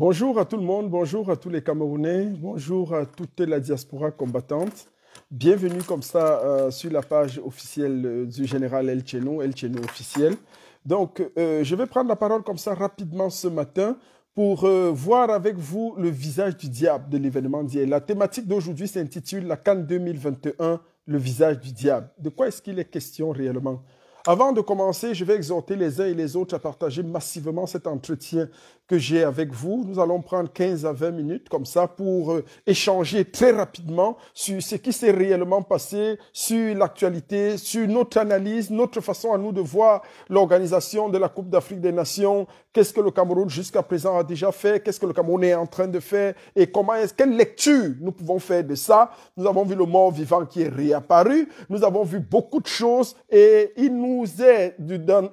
Bonjour à tout le monde, bonjour à tous les Camerounais, bonjour à toute la diaspora combattante. Bienvenue comme ça euh, sur la page officielle euh, du général El Cheno, El Cheno officiel. Donc, euh, je vais prendre la parole comme ça rapidement ce matin pour voir avec vous le visage du diable de l'événement d'hier. La thématique d'aujourd'hui s'intitule La Cannes 2021, le visage du diable. De quoi est-ce qu'il est question réellement avant de commencer, je vais exhorter les uns et les autres à partager massivement cet entretien que j'ai avec vous. Nous allons prendre 15 à 20 minutes comme ça pour euh, échanger très rapidement sur ce qui s'est réellement passé, sur l'actualité, sur notre analyse, notre façon à nous de voir l'organisation de la Coupe d'Afrique des Nations, qu'est-ce que le Cameroun jusqu'à présent a déjà fait, qu'est-ce que le Cameroun est en train de faire et comment est-ce quelle lecture nous pouvons faire de ça. Nous avons vu le mort vivant qui est réapparu, nous avons vu beaucoup de choses et il nous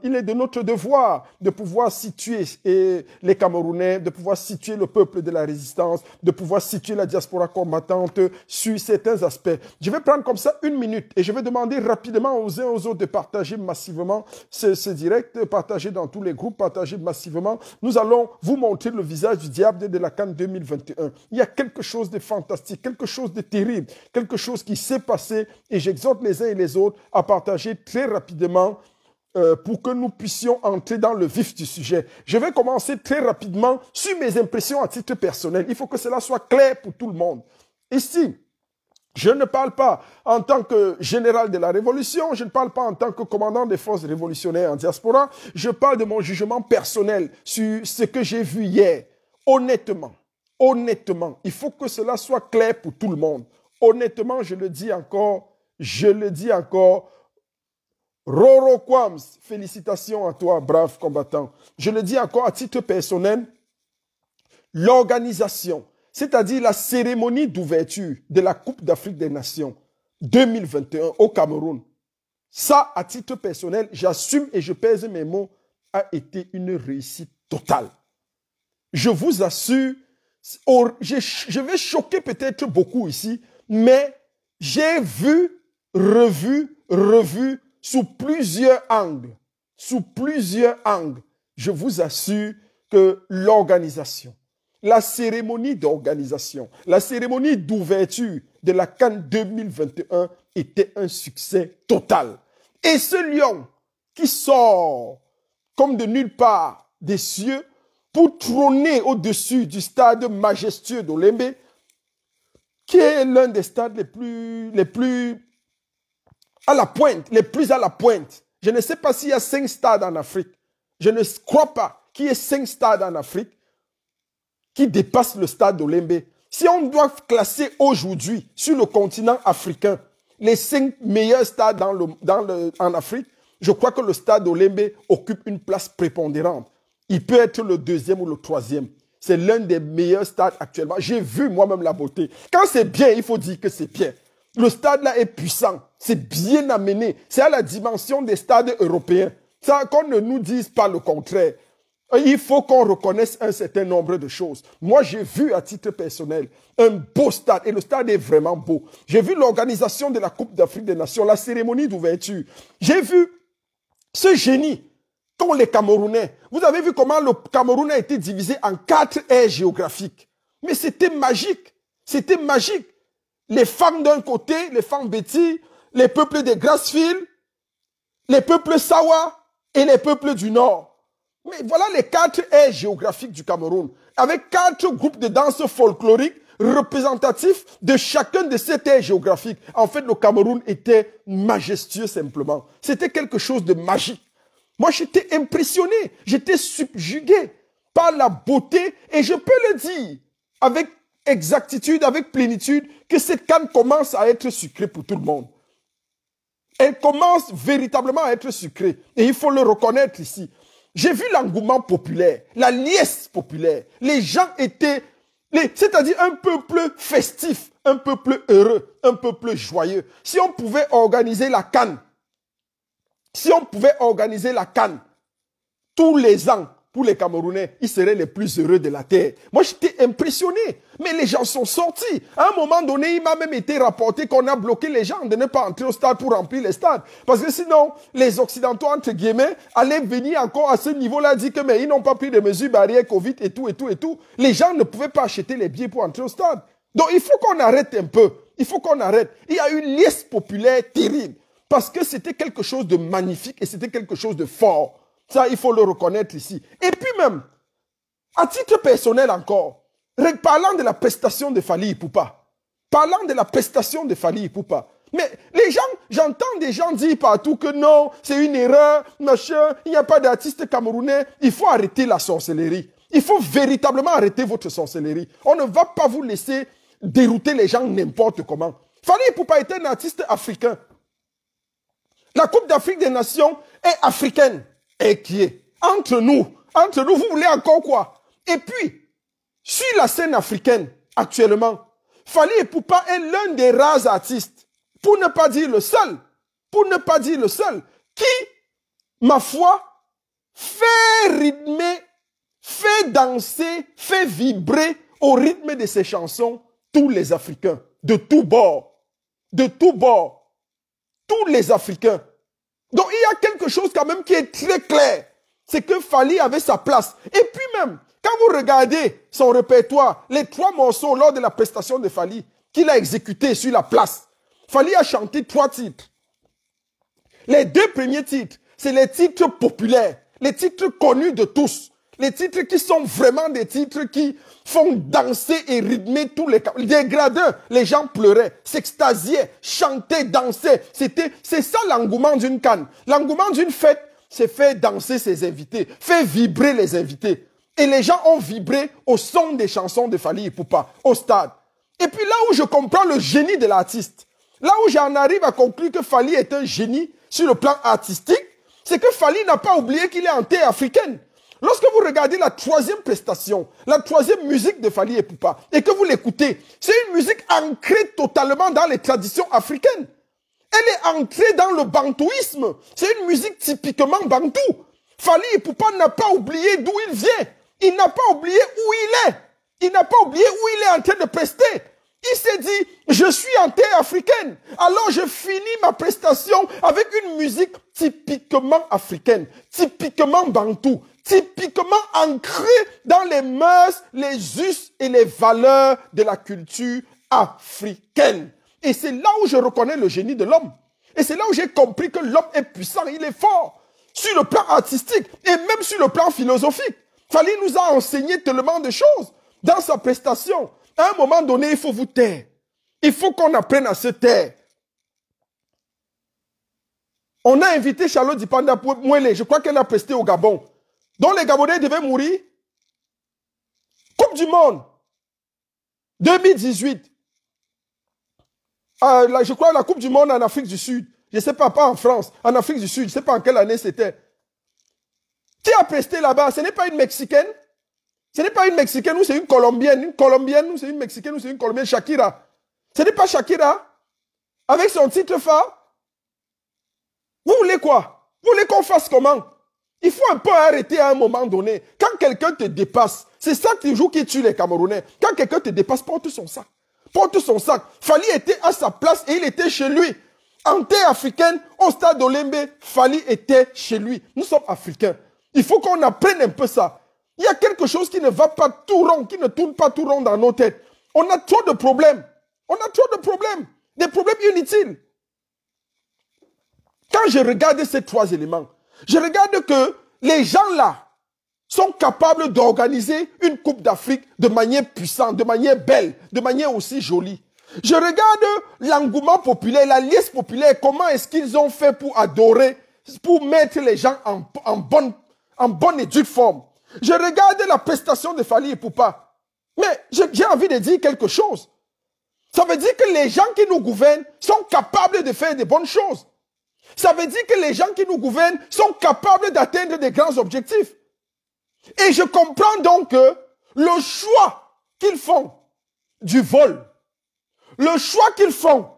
il est de notre devoir de pouvoir situer les Camerounais, de pouvoir situer le peuple de la résistance, de pouvoir situer la diaspora combattante sur certains aspects. Je vais prendre comme ça une minute et je vais demander rapidement aux uns et aux autres de partager massivement ce, ce direct, partager dans tous les groupes, partager massivement. Nous allons vous montrer le visage du diable de la Cannes 2021. Il y a quelque chose de fantastique, quelque chose de terrible, quelque chose qui s'est passé et j'exhorte les uns et les autres à partager très rapidement euh, pour que nous puissions entrer dans le vif du sujet. Je vais commencer très rapidement sur mes impressions à titre personnel. Il faut que cela soit clair pour tout le monde. Ici, je ne parle pas en tant que général de la Révolution, je ne parle pas en tant que commandant des forces révolutionnaires en diaspora, je parle de mon jugement personnel sur ce que j'ai vu hier. Honnêtement, honnêtement, il faut que cela soit clair pour tout le monde. Honnêtement, je le dis encore, je le dis encore, Roro Kwams, félicitations à toi, brave combattant. Je le dis encore à titre personnel, l'organisation, c'est-à-dire la cérémonie d'ouverture de la Coupe d'Afrique des Nations 2021 au Cameroun, ça, à titre personnel, j'assume et je pèse mes mots, a été une réussite totale. Je vous assure, je vais choquer peut-être beaucoup ici, mais j'ai vu, revu, revu, sous plusieurs angles. Sous plusieurs angles. Je vous assure que l'organisation, la cérémonie d'organisation, la cérémonie d'ouverture de la Cannes 2021 était un succès total. Et ce lion qui sort comme de nulle part des cieux pour trôner au-dessus du stade majestueux d'Olembe, qui est l'un des stades les plus, les plus à la pointe, les plus à la pointe. Je ne sais pas s'il y a cinq stades en Afrique. Je ne crois pas qu'il y ait cinq stades en Afrique qui dépassent le stade d'Olembe. Si on doit classer aujourd'hui sur le continent africain les cinq meilleurs stades en Afrique, je crois que le stade d'Olembe occupe une place prépondérante. Il peut être le deuxième ou le troisième. C'est l'un des meilleurs stades actuellement. J'ai vu moi-même la beauté. Quand c'est bien, il faut dire que c'est bien. Le stade là est puissant. C'est bien amené. C'est à la dimension des stades européens. Ça, qu'on ne nous dise pas le contraire. Il faut qu'on reconnaisse un certain nombre de choses. Moi, j'ai vu à titre personnel un beau stade et le stade est vraiment beau. J'ai vu l'organisation de la Coupe d'Afrique des Nations, la cérémonie d'ouverture. J'ai vu ce génie qu'ont les Camerounais. Vous avez vu comment le Cameroun a été divisé en quatre aires géographiques. Mais c'était magique. C'était magique les femmes d'un côté, les femmes Betty, les peuples des Grassfields, les peuples Sawa et les peuples du Nord. Mais voilà les quatre aires géographiques du Cameroun, avec quatre groupes de danse folklorique représentatifs de chacun de ces terres géographiques. En fait, le Cameroun était majestueux simplement. C'était quelque chose de magique. Moi, j'étais impressionné, j'étais subjugué par la beauté et je peux le dire avec exactitude, avec plénitude, que cette canne commence à être sucrée pour tout le monde. Elle commence véritablement à être sucrée. Et il faut le reconnaître ici. J'ai vu l'engouement populaire, la liesse populaire. Les gens étaient, c'est-à-dire un peuple festif, un peuple heureux, un peuple joyeux. Si on pouvait organiser la canne, si on pouvait organiser la canne tous les ans, pour les Camerounais, ils seraient les plus heureux de la terre. Moi, j'étais impressionné. Mais les gens sont sortis. À un moment donné, il m'a même été rapporté qu'on a bloqué les gens de ne pas entrer au stade pour remplir les stades. Parce que sinon, les Occidentaux, entre guillemets, allaient venir encore à ce niveau-là, dire que, mais ils n'ont pas pris de mesures barrières, Covid et tout, et tout, et tout. Les gens ne pouvaient pas acheter les billets pour entrer au stade. Donc, il faut qu'on arrête un peu. Il faut qu'on arrête. Il y a une liesse populaire terrible. Parce que c'était quelque chose de magnifique et c'était quelque chose de fort. Ça, il faut le reconnaître ici. Et puis même, à titre personnel encore, parlant de la prestation de Fali Poupa, parlant de la prestation de Fali Poupa, mais les gens, j'entends des gens dire partout que non, c'est une erreur, machin, il n'y a pas d'artiste camerounais, il faut arrêter la sorcellerie. Il faut véritablement arrêter votre sorcellerie. On ne va pas vous laisser dérouter les gens n'importe comment. Fali Poupa était un artiste africain. La Coupe d'Afrique des Nations est africaine et qui est entre nous. Entre nous, vous voulez encore quoi Et puis, sur la scène africaine, actuellement, Fali et Poupa est l'un des rares artistes, pour ne pas dire le seul, pour ne pas dire le seul, qui, ma foi, fait rythmer, fait danser, fait vibrer au rythme de ses chansons tous les Africains, de tous bords, de tous bords, tous les Africains. Donc il y a quelque chose quand même qui est très clair. C'est que Fali avait sa place. Et puis même, quand vous regardez son répertoire, les trois morceaux lors de la prestation de Fali, qu'il a exécuté sur la place, Fali a chanté trois titres. Les deux premiers titres, c'est les titres populaires, les titres connus de tous. Les titres qui sont vraiment des titres qui font danser et rythmer tous les Les gradins, les gens pleuraient, s'extasiaient, chantaient, dansaient. C'était, c'est ça l'engouement d'une canne. L'engouement d'une fête, c'est faire danser ses invités, faire vibrer les invités. Et les gens ont vibré au son des chansons de Fali et Poupa, au stade. Et puis là où je comprends le génie de l'artiste, là où j'en arrive à conclure que Fali est un génie sur le plan artistique, c'est que Fali n'a pas oublié qu'il est en thé africaine. Lorsque vous regardez la troisième prestation, la troisième musique de Fali et et que vous l'écoutez, c'est une musique ancrée totalement dans les traditions africaines. Elle est ancrée dans le bantouisme. C'est une musique typiquement bantou. Fali et Poupa n'a pas oublié d'où il vient. Il n'a pas oublié où il est. Il n'a pas oublié où il est en train de prester. Il s'est dit, je suis en terre africaine, alors je finis ma prestation avec une musique typiquement africaine, typiquement bantou, typiquement ancré dans les mœurs, les us et les valeurs de la culture africaine. Et c'est là où je reconnais le génie de l'homme. Et c'est là où j'ai compris que l'homme est puissant, il est fort, sur le plan artistique et même sur le plan philosophique. Fali nous a enseigné tellement de choses dans sa prestation. À un moment donné, il faut vous taire. Il faut qu'on apprenne à se taire. On a invité Charlotte Dipanda pour les. Je crois qu'elle a presté au Gabon dont les Gabonais devaient mourir. Coupe du Monde 2018. Ah, je crois la Coupe du Monde en Afrique du Sud. Je ne sais pas, pas en France, en Afrique du Sud. Je ne sais pas en quelle année c'était. Qui a pesté là-bas Ce n'est pas une Mexicaine. Ce n'est pas une Mexicaine ou c'est une Colombienne. Une Colombienne ou c'est une Mexicaine ou c'est une Colombienne. Shakira. Ce n'est pas Shakira. Avec son titre phare. Vous voulez quoi Vous voulez qu'on fasse comment il faut un peu arrêter à un moment donné. Quand quelqu'un te dépasse, c'est ça qui joue qui tue les Camerounais. Quand quelqu'un te dépasse, porte son sac. Porte son sac. Fali était à sa place et il était chez lui. En terre africaine, au stade Olembe, Fali était chez lui. Nous sommes africains. Il faut qu'on apprenne un peu ça. Il y a quelque chose qui ne va pas tout rond, qui ne tourne pas tout rond dans nos têtes. On a trop de problèmes. On a trop de problèmes. Des problèmes inutiles. Quand je regarde ces trois éléments, je regarde que les gens là sont capables d'organiser une Coupe d'Afrique de manière puissante, de manière belle, de manière aussi jolie. Je regarde l'engouement populaire, la liesse populaire, comment est-ce qu'ils ont fait pour adorer, pour mettre les gens en, bonne, en bonne et due forme. Je regarde la prestation de Fali et Poupa. Mais j'ai envie de dire quelque chose. Ça veut dire que les gens qui nous gouvernent sont capables de faire des bonnes choses. Ça veut dire que les gens qui nous gouvernent sont capables d'atteindre des grands objectifs. Et je comprends donc que le choix qu'ils font du vol, le choix qu'ils font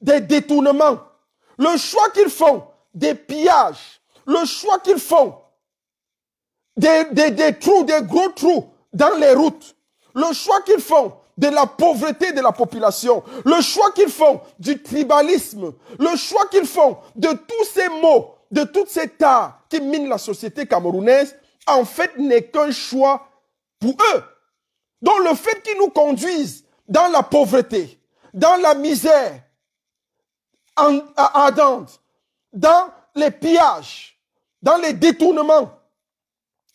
des détournements, le choix qu'ils font des pillages, le choix qu'ils font des, des, des trous, des gros trous dans les routes, le choix qu'ils font de la pauvreté de la population, le choix qu'ils font du tribalisme, le choix qu'ils font de tous ces maux, de toutes ces tares qui minent la société camerounaise, en fait n'est qu'un choix pour eux. Donc le fait qu'ils nous conduisent dans la pauvreté, dans la misère ardente, dans les pillages, dans les détournements,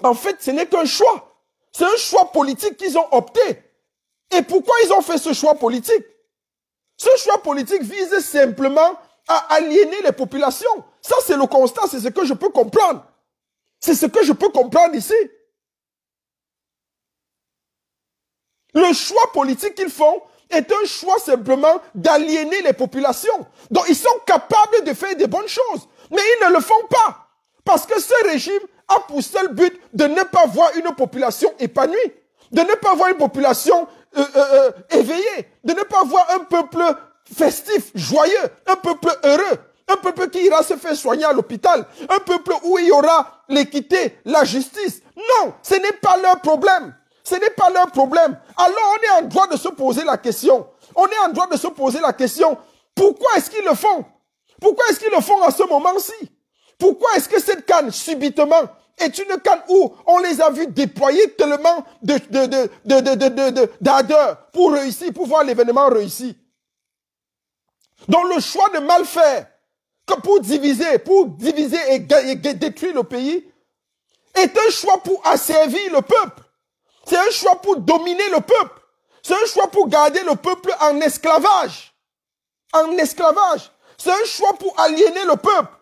en fait ce n'est qu'un choix. C'est un choix politique qu'ils ont opté et pourquoi ils ont fait ce choix politique Ce choix politique vise simplement à aliéner les populations. Ça, c'est le constat, c'est ce que je peux comprendre. C'est ce que je peux comprendre ici. Le choix politique qu'ils font est un choix simplement d'aliéner les populations. Donc, ils sont capables de faire des bonnes choses, mais ils ne le font pas. Parce que ce régime a pour seul but de ne pas voir une population épanouie, de ne pas voir une population euh, euh, euh, éveillé, de ne pas voir un peuple festif, joyeux, un peuple heureux, un peuple qui ira se faire soigner à l'hôpital, un peuple où il y aura l'équité, la justice. Non, ce n'est pas leur problème. Ce n'est pas leur problème. Alors on est en droit de se poser la question. On est en droit de se poser la question, pourquoi est-ce qu'ils le font Pourquoi est-ce qu'ils le font à ce moment-ci Pourquoi est-ce que cette canne, subitement, est une canne où on les a vus déployer tellement d'ardeur de, pour réussir, pour voir l'événement réussir. Donc le choix de mal faire, que pour diviser, pour diviser et détruire le pays, est un choix pour asservir le peuple. C'est un choix pour dominer le peuple. C'est un choix pour garder le peuple en esclavage. En esclavage. C'est un choix pour aliéner le peuple.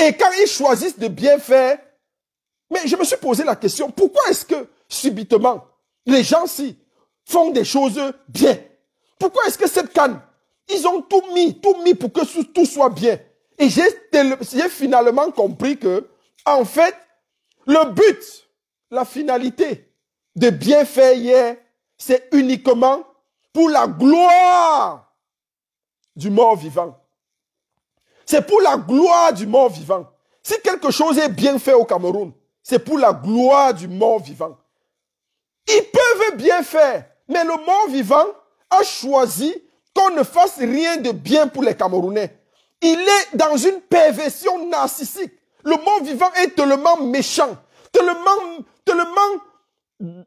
Et quand ils choisissent de bien faire, mais je me suis posé la question, pourquoi est-ce que subitement, les gens-ci font des choses bien Pourquoi est-ce que cette canne, ils ont tout mis, tout mis pour que tout soit bien Et j'ai finalement compris que, en fait, le but, la finalité de bien faire hier, c'est uniquement pour la gloire du mort vivant. C'est pour la gloire du mort vivant. Si quelque chose est bien fait au Cameroun, c'est pour la gloire du mort vivant. Ils peuvent bien faire, mais le mort vivant a choisi qu'on ne fasse rien de bien pour les Camerounais. Il est dans une perversion narcissique. Le mort vivant est tellement méchant, tellement, tellement,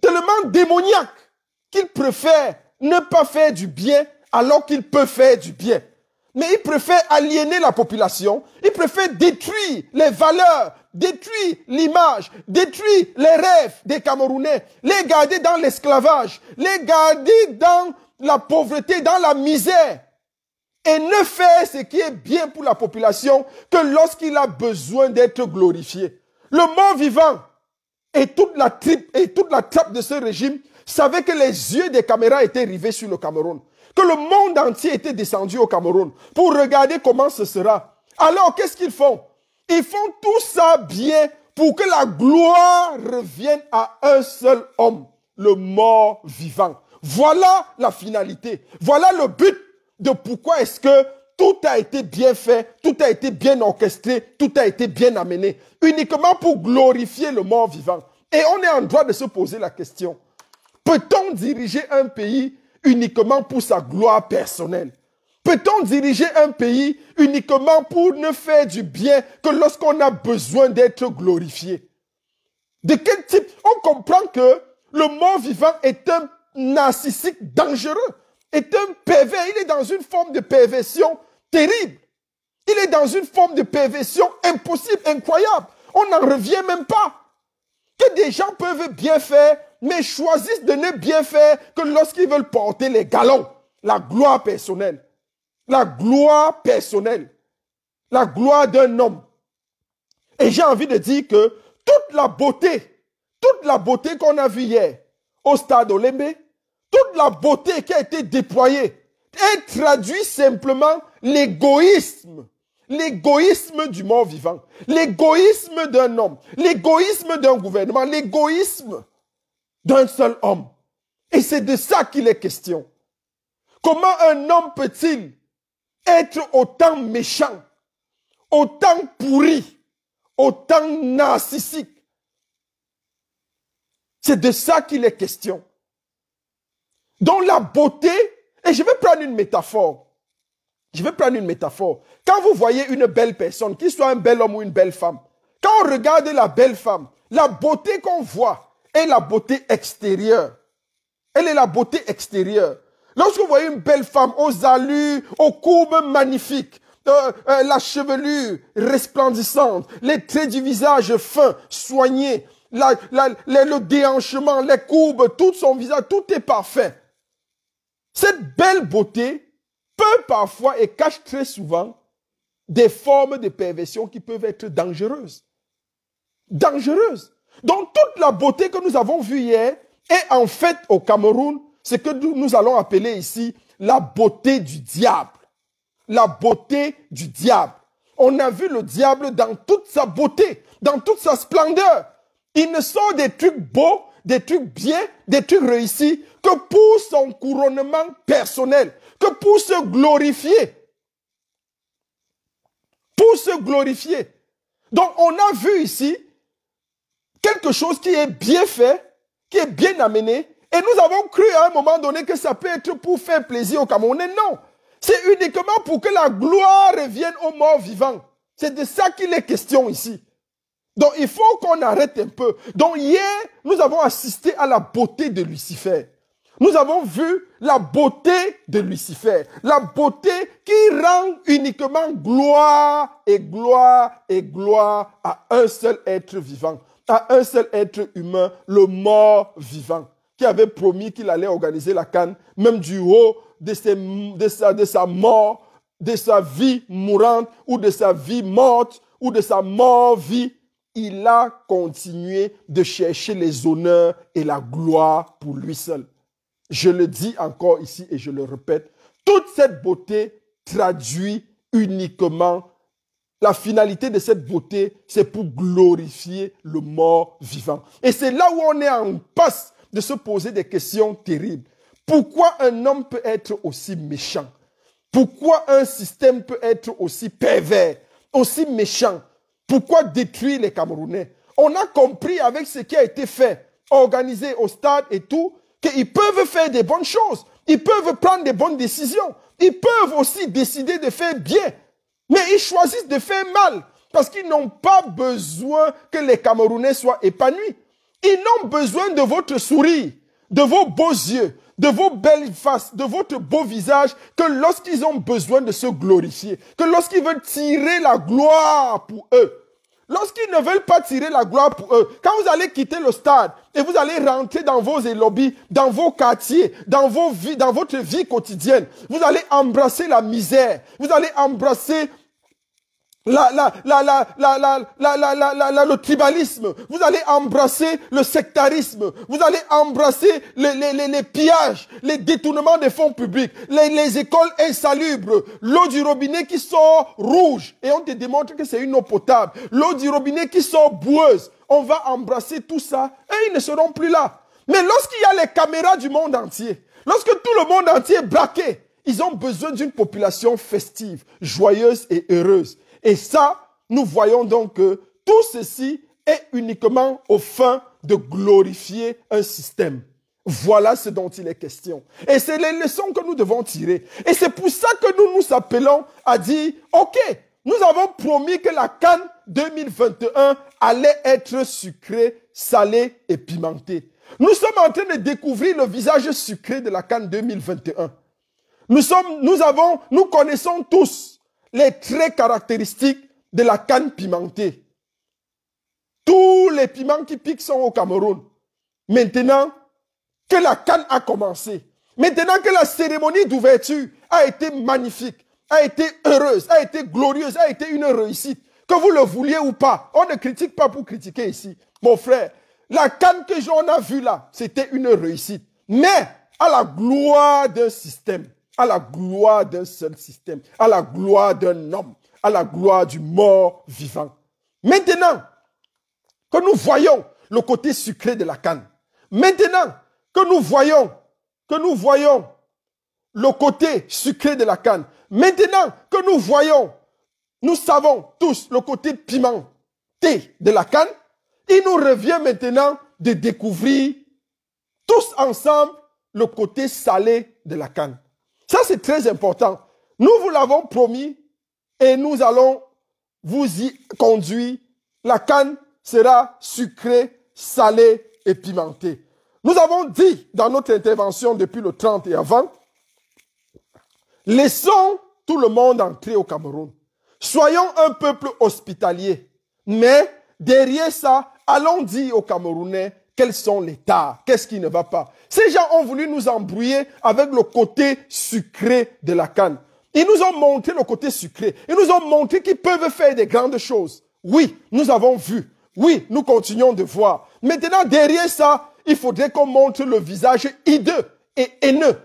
tellement démoniaque qu'il préfère ne pas faire du bien alors qu'il peut faire du bien. Mais il préfère aliéner la population, il préfère détruire les valeurs, détruire l'image, détruire les rêves des Camerounais, les garder dans l'esclavage, les garder dans la pauvreté, dans la misère. Et ne faire ce qui est bien pour la population que lorsqu'il a besoin d'être glorifié. Le mort vivant et toute la et toute la trappe de ce régime savait que les yeux des caméras étaient rivés sur le Cameroun que le monde entier était descendu au Cameroun pour regarder comment ce sera. Alors, qu'est-ce qu'ils font Ils font tout ça bien pour que la gloire revienne à un seul homme, le mort vivant. Voilà la finalité. Voilà le but de pourquoi est-ce que tout a été bien fait, tout a été bien orchestré, tout a été bien amené, uniquement pour glorifier le mort vivant. Et on est en droit de se poser la question, peut-on diriger un pays uniquement pour sa gloire personnelle Peut-on diriger un pays uniquement pour ne faire du bien que lorsqu'on a besoin d'être glorifié De quel type On comprend que le mort vivant est un narcissique dangereux, est un pervers, il est dans une forme de perversion terrible. Il est dans une forme de perversion impossible, incroyable. On n'en revient même pas. Que des gens peuvent bien faire mais choisissent de ne bien faire que lorsqu'ils veulent porter les galons. La gloire personnelle. La gloire personnelle. La gloire d'un homme. Et j'ai envie de dire que toute la beauté, toute la beauté qu'on a vue hier au stade Olembe, toute la beauté qui a été déployée, elle traduit simplement l'égoïsme l'égoïsme du mort vivant, l'égoïsme d'un homme, l'égoïsme d'un gouvernement, l'égoïsme d'un seul homme. Et c'est de ça qu'il est question. Comment un homme peut-il être autant méchant, autant pourri, autant narcissique C'est de ça qu'il est question. Dans la beauté, et je vais prendre une métaphore. Je vais prendre une métaphore. Quand vous voyez une belle personne, qu'il soit un bel homme ou une belle femme, quand on regarde la belle femme, la beauté qu'on voit, est la beauté extérieure. Elle est la beauté extérieure. Lorsque vous voyez une belle femme aux alus, aux courbes magnifiques, euh, euh, la chevelure resplendissante, les traits du visage fins, soignés, le déhanchement, les courbes, tout son visage, tout est parfait. Cette belle beauté peut parfois et cache très souvent des formes de perversion qui peuvent être dangereuses. Dangereuses. Donc toute la beauté que nous avons vue hier est en fait au Cameroun ce que nous allons appeler ici la beauté du diable. La beauté du diable. On a vu le diable dans toute sa beauté, dans toute sa splendeur. Il ne sont des trucs beaux, des trucs bien, des trucs réussis que pour son couronnement personnel, que pour se glorifier. Pour se glorifier. Donc on a vu ici quelque chose qui est bien fait, qui est bien amené, et nous avons cru à un moment donné que ça peut être pour faire plaisir aux Camerounais. Non, c'est uniquement pour que la gloire revienne aux morts vivants. C'est de ça qu'il est question ici. Donc il faut qu'on arrête un peu. Donc hier, nous avons assisté à la beauté de Lucifer. Nous avons vu la beauté de Lucifer, la beauté qui rend uniquement gloire et gloire et gloire à un seul être vivant à un seul être humain, le mort vivant, qui avait promis qu'il allait organiser la canne, même du haut de, de sa mort, de sa vie mourante ou de sa vie morte ou de sa mort-vie. Il a continué de chercher les honneurs et la gloire pour lui seul. Je le dis encore ici et je le répète, toute cette beauté traduit uniquement la finalité de cette beauté, c'est pour glorifier le mort vivant. Et c'est là où on est en passe de se poser des questions terribles. Pourquoi un homme peut être aussi méchant Pourquoi un système peut être aussi pervers, aussi méchant Pourquoi détruire les Camerounais On a compris avec ce qui a été fait, organisé au stade et tout, qu'ils peuvent faire des bonnes choses, ils peuvent prendre des bonnes décisions, ils peuvent aussi décider de faire bien, mais ils choisissent de faire mal parce qu'ils n'ont pas besoin que les Camerounais soient épanouis. Ils n'ont besoin de votre sourire, de vos beaux yeux, de vos belles faces, de votre beau visage, que lorsqu'ils ont besoin de se glorifier, que lorsqu'ils veulent tirer la gloire pour eux, Lorsqu'ils ne veulent pas tirer la gloire pour eux, quand vous allez quitter le stade et vous allez rentrer dans vos lobbies, dans vos quartiers, dans vos vies, dans votre vie quotidienne, vous allez embrasser la misère, vous allez embrasser la, la, la, la, la, la, la, la, le tribalisme. Vous allez embrasser le sectarisme. Vous allez embrasser les, les, les, pillages, les détournements des fonds publics, les, les écoles insalubres, l'eau du robinet qui sort rouge et on te démontre que c'est une eau potable, l'eau du robinet qui sort boueuse. On va embrasser tout ça et ils ne seront plus là. Mais lorsqu'il y a les caméras du monde entier, lorsque tout le monde entier est braqué, ils ont besoin d'une population festive, joyeuse et heureuse. Et ça, nous voyons donc que tout ceci est uniquement aux fin de glorifier un système. Voilà ce dont il est question. Et c'est les leçons que nous devons tirer. Et c'est pour ça que nous nous appelons à dire, OK, nous avons promis que la canne 2021 allait être sucrée, salée et pimentée. Nous sommes en train de découvrir le visage sucré de la canne 2021. Nous sommes, nous avons, nous connaissons tous les traits caractéristiques de la canne pimentée. Tous les piments qui piquent sont au Cameroun. Maintenant que la canne a commencé, maintenant que la cérémonie d'ouverture a été magnifique, a été heureuse, a été glorieuse, a été une réussite, que vous le vouliez ou pas, on ne critique pas pour critiquer ici. Mon frère, la canne que j'en ai vue là, c'était une réussite. Mais à la gloire d'un système à la gloire d'un seul système, à la gloire d'un homme, à la gloire du mort vivant. Maintenant que nous voyons le côté sucré de la canne, maintenant que nous voyons, que nous voyons le côté sucré de la canne, maintenant que nous voyons, nous savons tous le côté pimenté de la canne, il nous revient maintenant de découvrir tous ensemble le côté salé de la canne. Ça, c'est très important. Nous vous l'avons promis et nous allons vous y conduire. La canne sera sucrée, salée et pimentée. Nous avons dit dans notre intervention depuis le 30 et avant, laissons tout le monde entrer au Cameroun. Soyons un peuple hospitalier. Mais derrière ça, allons dire aux Camerounais, quels sont les qu'est-ce qui ne va pas. Ces gens ont voulu nous embrouiller avec le côté sucré de la canne. Ils nous ont montré le côté sucré. Ils nous ont montré qu'ils peuvent faire des grandes choses. Oui, nous avons vu. Oui, nous continuons de voir. Maintenant, derrière ça, il faudrait qu'on montre le visage hideux et haineux.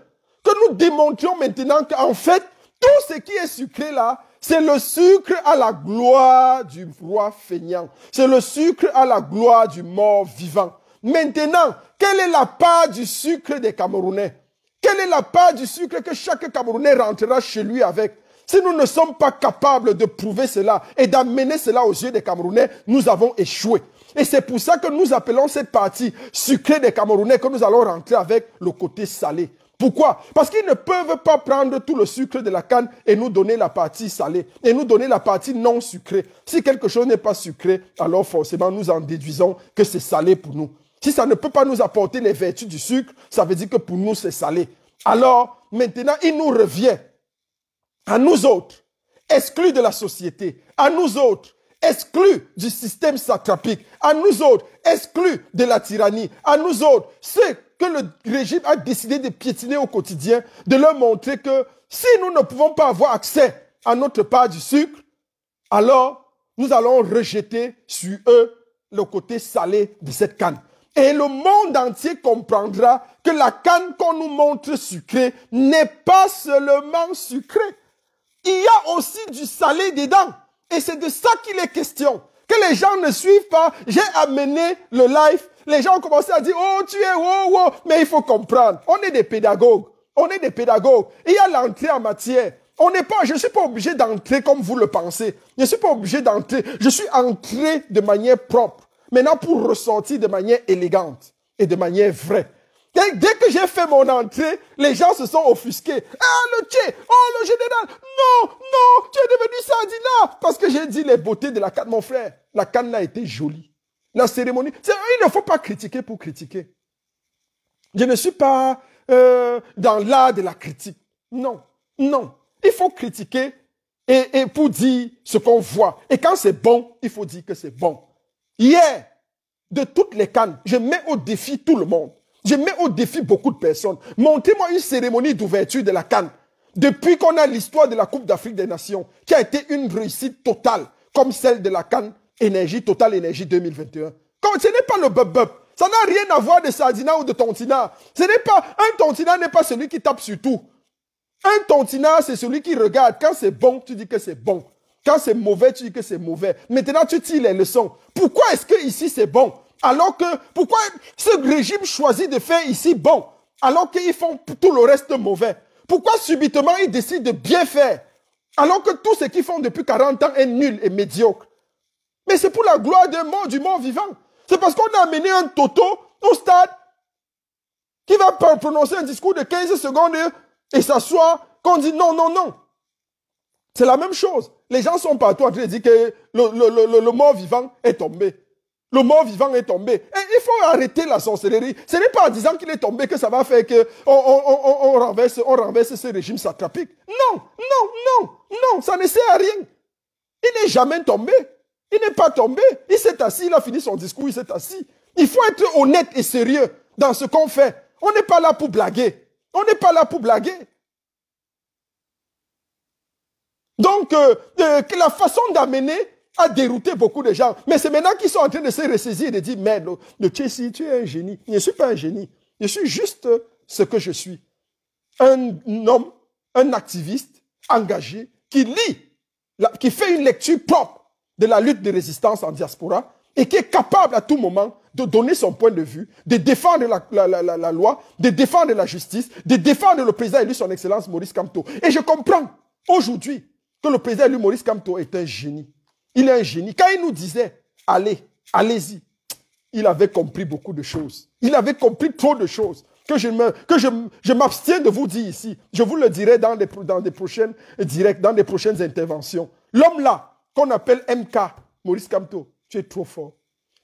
Que nous démontrions maintenant qu'en fait, tout ce qui est sucré là, c'est le sucre à la gloire du roi feignant. C'est le sucre à la gloire du mort vivant. Maintenant, quelle est la part du sucre des Camerounais Quelle est la part du sucre que chaque Camerounais rentrera chez lui avec Si nous ne sommes pas capables de prouver cela et d'amener cela aux yeux des Camerounais, nous avons échoué. Et c'est pour ça que nous appelons cette partie sucrée des Camerounais que nous allons rentrer avec le côté salé. Pourquoi Parce qu'ils ne peuvent pas prendre tout le sucre de la canne et nous donner la partie salée, et nous donner la partie non sucrée. Si quelque chose n'est pas sucré, alors forcément nous en déduisons que c'est salé pour nous. Si ça ne peut pas nous apporter les vertus du sucre, ça veut dire que pour nous, c'est salé. Alors, maintenant, il nous revient, à nous autres, exclus de la société, à nous autres, exclus du système satrapique, à nous autres, exclus de la tyrannie, à nous autres, ceux que le régime a décidé de piétiner au quotidien, de leur montrer que si nous ne pouvons pas avoir accès à notre part du sucre, alors nous allons rejeter sur eux le côté salé de cette canne. Et le monde entier comprendra que la canne qu'on nous montre sucrée n'est pas seulement sucrée. Il y a aussi du salé dedans. Et c'est de ça qu'il est question. Que les gens ne suivent pas. J'ai amené le live. Les gens ont commencé à dire, oh, tu es, wow, wow. Mais il faut comprendre. On est des pédagogues. On est des pédagogues. Il y a l'entrée en matière. On n'est pas, je suis pas obligé d'entrer comme vous le pensez. Je suis pas obligé d'entrer. Je suis entré de manière propre. Maintenant, pour ressortir de manière élégante et de manière vraie. dès que j'ai fait mon entrée, les gens se sont offusqués. Ah, le Tché, oh, le général, non, non, tu es devenu sardina. Parce que j'ai dit les beautés de la canne, mon frère. La canne a été jolie. La cérémonie, il ne faut pas critiquer pour critiquer. Je ne suis pas euh, dans l'art de la critique. Non, non. Il faut critiquer et, et pour dire ce qu'on voit. Et quand c'est bon, il faut dire que c'est bon. Hier, de toutes les cannes, je mets au défi tout le monde. Je mets au défi beaucoup de personnes. montrez moi une cérémonie d'ouverture de la canne. Depuis qu'on a l'histoire de la Coupe d'Afrique des Nations, qui a été une réussite totale, comme celle de la canne Énergie, Totale Énergie 2021. Quand ce n'est pas le bub-bub. Ça n'a rien à voir de sardina ou de tontina. Ce n'est pas, un tontina n'est pas celui qui tape sur tout. Un tontina, c'est celui qui regarde. Quand c'est bon, tu dis que c'est bon. Quand c'est mauvais, tu dis que c'est mauvais. Maintenant, tu tires les leçons. Pourquoi est-ce que ici c'est bon Alors que, pourquoi ce régime choisit de faire ici bon alors qu'ils font tout le reste mauvais Pourquoi subitement ils décident de bien faire alors que tout ce qu'ils font depuis 40 ans est nul et médiocre Mais c'est pour la gloire du monde vivant. C'est parce qu'on a amené un toto au stade qui va prononcer un discours de 15 secondes et s'asseoir qu'on dit non, non, non. C'est la même chose. Les gens sont partout en train de dire que le, le, mort vivant est tombé. Le mort vivant est tombé. Et il faut arrêter la sorcellerie. Ce n'est pas en disant qu'il est tombé que ça va faire que on, on, on, on, renverse, on renverse ce régime satrapique. Non, non, non, non, ça ne sert à rien. Il n'est jamais tombé. Il n'est pas tombé. Il s'est assis, il a fini son discours, il s'est assis. Il faut être honnête et sérieux dans ce qu'on fait. On n'est pas là pour blaguer. On n'est pas là pour blaguer. Donc, euh, euh, la façon d'amener a dérouté beaucoup de gens. Mais c'est maintenant qu'ils sont en train de se ressaisir et de dire, mais le, le tu es un génie. Je ne suis pas un génie. Je suis juste ce que je suis. Un homme, un activiste engagé qui lit, qui fait une lecture propre de la lutte de résistance en diaspora et qui est capable à tout moment de donner son point de vue, de défendre la, la, loi, de défendre la justice, de défendre le président élu, son excellence Maurice Camteau. Et je comprends aujourd'hui que le président lui, Maurice Camto, est un génie. Il est un génie. Quand il nous disait, allez, allez-y, il avait compris beaucoup de choses. Il avait compris trop de choses que je me, je, m'abstiens de vous dire ici. Je vous le dirai dans des, dans des prochaines directs, dans des prochaines interventions. L'homme là, qu'on appelle MK, Maurice Camto, tu es trop fort.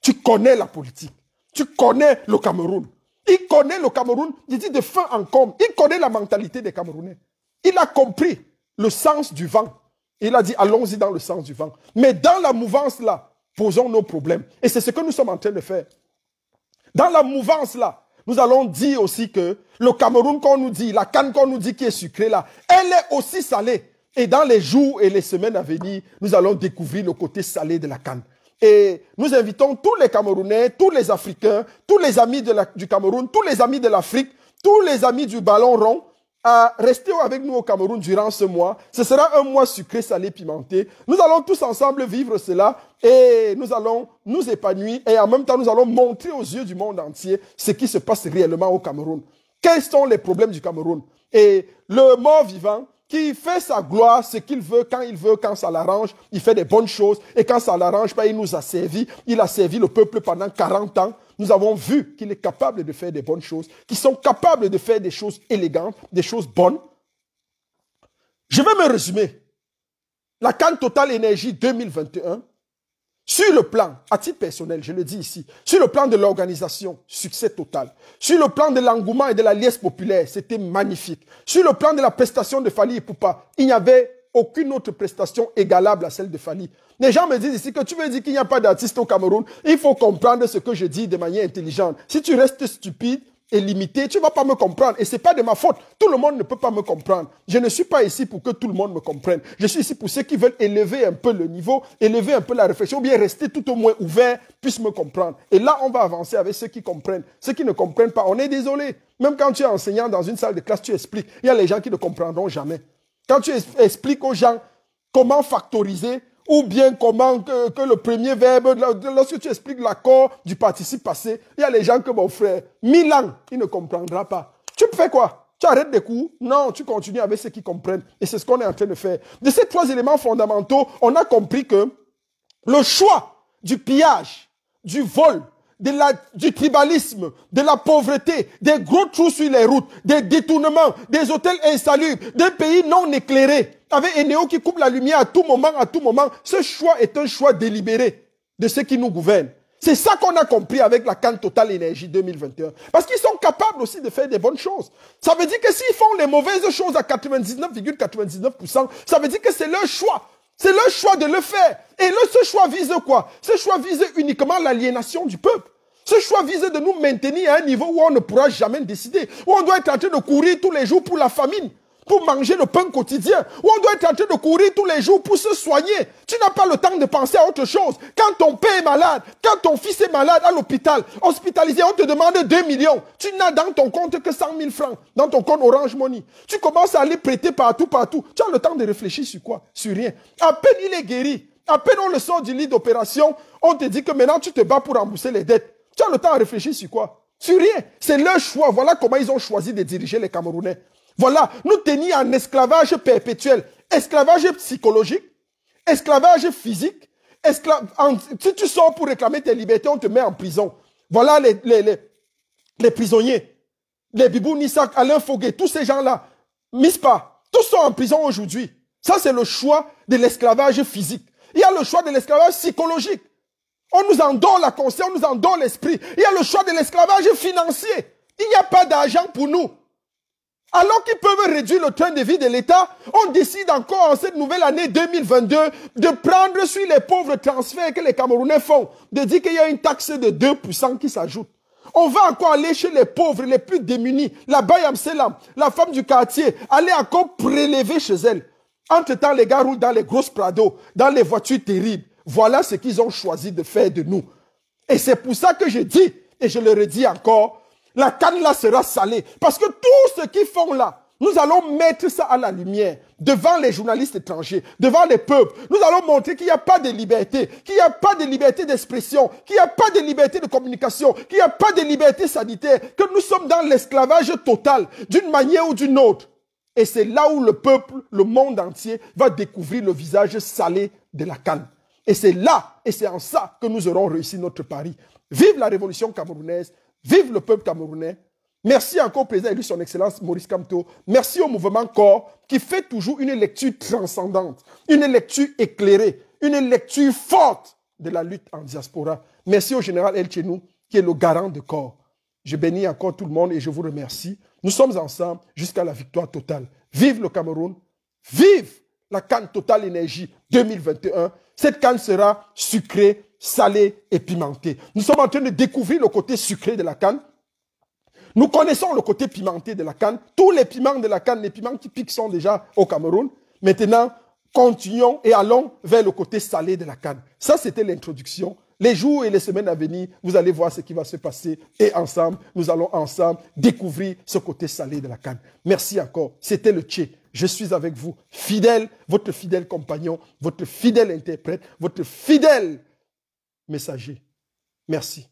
Tu connais la politique. Tu connais le Cameroun. Il connaît le Cameroun, il dit de fin en comble. Il connaît la mentalité des Camerounais. Il a compris le sens du vent. Il a dit, allons-y dans le sens du vent. Mais dans la mouvance là, posons nos problèmes. Et c'est ce que nous sommes en train de faire. Dans la mouvance là, nous allons dire aussi que le Cameroun qu'on nous dit, la canne qu'on nous dit qui est sucrée là, elle est aussi salée. Et dans les jours et les semaines à venir, nous allons découvrir le côté salé de la canne. Et nous invitons tous les Camerounais, tous les Africains, tous les amis du Cameroun, tous les amis de l'Afrique, tous les amis du ballon rond, à rester avec nous au Cameroun durant ce mois. Ce sera un mois sucré, salé, pimenté. Nous allons tous ensemble vivre cela et nous allons nous épanouir et en même temps nous allons montrer aux yeux du monde entier ce qui se passe réellement au Cameroun. Quels sont les problèmes du Cameroun Et le mort vivant, qui fait sa gloire, ce qu'il veut, quand il veut, quand ça l'arrange, il fait des bonnes choses. Et quand ça l'arrange pas, il nous a servi. Il a servi le peuple pendant 40 ans. Nous avons vu qu'il est capable de faire des bonnes choses, qu'ils sont capables de faire des choses élégantes, des choses bonnes. Je vais me résumer. La canne Total Énergie 2021 sur le plan, à titre personnel, je le dis ici, sur le plan de l'organisation, succès total. Sur le plan de l'engouement et de la liesse populaire, c'était magnifique. Sur le plan de la prestation de Fali Poupa, il n'y avait aucune autre prestation égalable à celle de Fali. Les gens me disent ici que tu veux dire qu'il n'y a pas d'artiste au Cameroun. Il faut comprendre ce que je dis de manière intelligente. Si tu restes stupide, est limité, tu ne vas pas me comprendre. Et ce n'est pas de ma faute. Tout le monde ne peut pas me comprendre. Je ne suis pas ici pour que tout le monde me comprenne. Je suis ici pour ceux qui veulent élever un peu le niveau, élever un peu la réflexion, ou bien rester tout au moins ouvert, puissent me comprendre. Et là, on va avancer avec ceux qui comprennent. Ceux qui ne comprennent pas, on est désolé. Même quand tu es enseignant dans une salle de classe, tu expliques. Il y a les gens qui ne comprendront jamais. Quand tu expliques aux gens comment factoriser, ou bien comment que, le premier verbe, lorsque tu expliques l'accord du participe passé, il y a les gens que mon frère, Milan, il ne comprendra pas. Tu fais quoi Tu arrêtes des coups Non, tu continues avec ceux qui comprennent. Et c'est ce qu'on est en train de faire. De ces trois éléments fondamentaux, on a compris que le choix du pillage, du vol, de la, du tribalisme, de la pauvreté, des gros trous sur les routes, des détournements, des hôtels insalubres, des pays non éclairés, avec Enéo qui coupe la lumière à tout moment, à tout moment, ce choix est un choix délibéré de ceux qui nous gouvernent. C'est ça qu'on a compris avec la canne Total Énergie 2021. Parce qu'ils sont capables aussi de faire des bonnes choses. Ça veut dire que s'ils font les mauvaises choses à 99,99%, ça veut dire que c'est leur choix. C'est leur choix de le faire. Et le, ce choix vise quoi Ce choix vise uniquement l'aliénation du peuple. Ce choix vise de nous maintenir à un niveau où on ne pourra jamais décider, où on doit être en train de courir tous les jours pour la famine pour manger le pain quotidien, où on doit être en train de courir tous les jours pour se soigner. Tu n'as pas le temps de penser à autre chose. Quand ton père est malade, quand ton fils est malade à l'hôpital, hospitalisé, on te demande 2 millions. Tu n'as dans ton compte que 100 000 francs, dans ton compte Orange Money. Tu commences à aller prêter partout, partout. Tu as le temps de réfléchir sur quoi Sur rien. À peine il est guéri, à peine on le sort du lit d'opération, on te dit que maintenant tu te bats pour rembourser les dettes. Tu as le temps à réfléchir sur quoi Sur rien. C'est leur choix. Voilà comment ils ont choisi de diriger les Camerounais. Voilà, nous tenir en esclavage perpétuel, esclavage psychologique, esclavage physique. Si tu sors pour réclamer tes libertés, on te met en prison. Voilà les, les, les, prisonniers. Les Bibou Nissak, Alain Foguet, tous ces gens-là, pas, tous sont en prison aujourd'hui. Ça, c'est le choix de l'esclavage physique. Il y a le choix de l'esclavage psychologique. On nous en donne la conscience, on nous en donne l'esprit. Il y a le choix de l'esclavage financier. Il n'y a pas d'argent pour nous alors qu'ils peuvent réduire le train de vie de l'État, on décide encore en cette nouvelle année 2022 de prendre sur les pauvres transferts que les Camerounais font, de dire qu'il y a une taxe de 2% qui s'ajoute. On va encore aller chez les pauvres, les plus démunis, la Selam, la femme du quartier, aller encore prélever chez elle. Entre-temps, les gars roulent dans les grosses prados, dans les voitures terribles. Voilà ce qu'ils ont choisi de faire de nous. Et c'est pour ça que je dis, et je le redis encore, la canne là sera salée. Parce que tout ce qu'ils font là, nous allons mettre ça à la lumière devant les journalistes étrangers, devant les peuples. Nous allons montrer qu'il n'y a pas de liberté, qu'il n'y a pas de liberté d'expression, qu'il n'y a pas de liberté de communication, qu'il n'y a pas de liberté sanitaire, que nous sommes dans l'esclavage total d'une manière ou d'une autre. Et c'est là où le peuple, le monde entier va découvrir le visage salé de la canne. Et c'est là, et c'est en ça que nous aurons réussi notre pari. Vive la révolution camerounaise, Vive le peuple camerounais. Merci encore au président élu son excellence Maurice Camteau. Merci au mouvement Corps qui fait toujours une lecture transcendante, une lecture éclairée, une lecture forte de la lutte en diaspora. Merci au général El Tchénou qui est le garant de Corps. Je bénis encore tout le monde et je vous remercie. Nous sommes ensemble jusqu'à la victoire totale. Vive le Cameroun. Vive la canne Total Énergie 2021. Cette canne sera sucrée, salé et pimenté. Nous sommes en train de découvrir le côté sucré de la canne. Nous connaissons le côté pimenté de la canne. Tous les piments de la canne, les piments qui piquent sont déjà au Cameroun. Maintenant, continuons et allons vers le côté salé de la canne. Ça, c'était l'introduction. Les jours et les semaines à venir, vous allez voir ce qui va se passer. Et ensemble, nous allons ensemble découvrir ce côté salé de la canne. Merci encore. C'était le Tché. Je suis avec vous, fidèle, votre fidèle compagnon, votre fidèle interprète, votre fidèle messager. Merci.